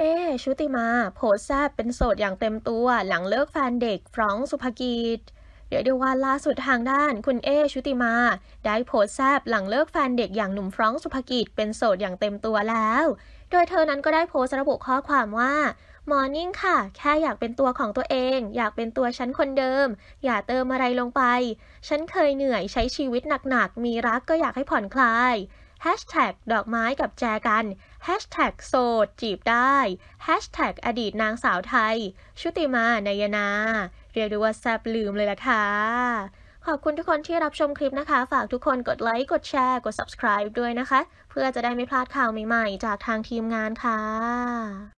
เอชุติมา โพสแซบเป็นโสดอย่างเต็มตัวหลังเลิกแฟนเด็กฟรองสุภกิจเดี๋ยวดูววันล่าสุดทางด้าน คุณเอชุติมา ได้โพสแซบหลังเลิกแฟนเด็กอย่างหนุ่มฟรองสุภกิจเป็นโสดอย่างเต็มตัวแล้ว โดยเธอนั้นก็ได้โพสระบุข้อความว่ามอร์นิ่งค่ะ แค่อยากเป็นตัวของตัวเอง อยากเป็นตัวฉันคนเดิม อย่าเติมอะไรลงไป ฉันเคยเหนื่อยใช้ชีวิตหนักๆมีรักก็อยากให้ผ่อนคลายดอกไม้กับแจกัน โสดจีบได้ อดีตนางสาวไทย ชุติมานายนา เรียกได้ว่าแซบลืมเลยล่ะค่ะ ขอบคุณทุกคนที่รับชมคลิปนะคะ ฝากทุกคนกดไลค์ กดแชร์ กด subscribe ด้วยนะคะ เพื่อจะได้ไม่พลาดข่าวใหม่ๆจากทางทีมงานค่ะ